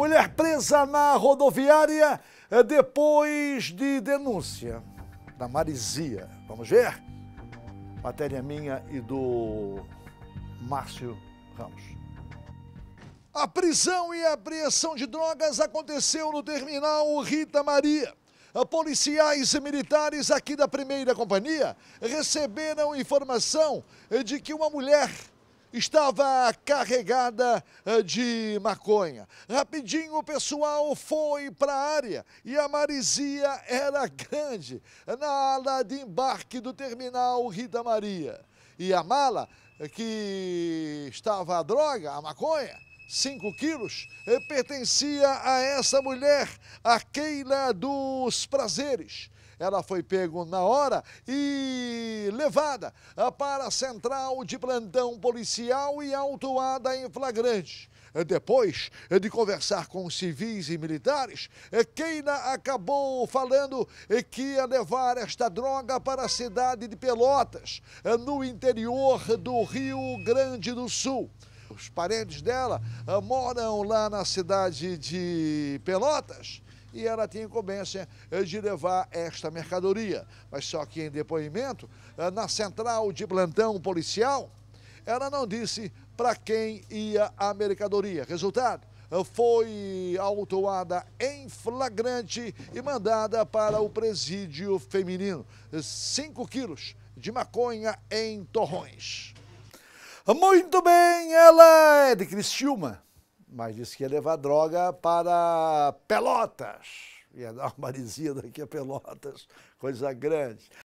Mulher presa na rodoviária é, depois de denúncia da Marizia. Vamos ver? Matéria minha e do Márcio Ramos. A prisão e apreensão de drogas aconteceu no terminal Rita Maria. Policiais e militares aqui da primeira companhia receberam informação eh, de que uma mulher estava carregada eh, de maconha. Rapidinho o pessoal foi para a área e a marisia era grande na ala de embarque do terminal Rita Maria. E a mala eh, que estava a droga, a maconha, 5 quilos, eh, pertencia a essa mulher, a Keila dos Prazeres. Ela foi pego na hora e levada para a central de plantão policial e autuada em flagrante. Depois de conversar com civis e militares, Keina acabou falando que ia levar esta droga para a cidade de Pelotas, no interior do Rio Grande do Sul os parentes dela ah, moram lá na cidade de Pelotas e ela tinha incumbência eh, de levar esta mercadoria. Mas só que em depoimento, ah, na central de plantão policial, ela não disse para quem ia a mercadoria. Resultado, ah, foi autuada em flagrante e mandada para o presídio feminino. 5 quilos de maconha em torrões. Muito bem, ela é de Cristiúma, mas disse que ia levar droga para Pelotas. Ia dar uma marizinha daqui a Pelotas, coisa grande.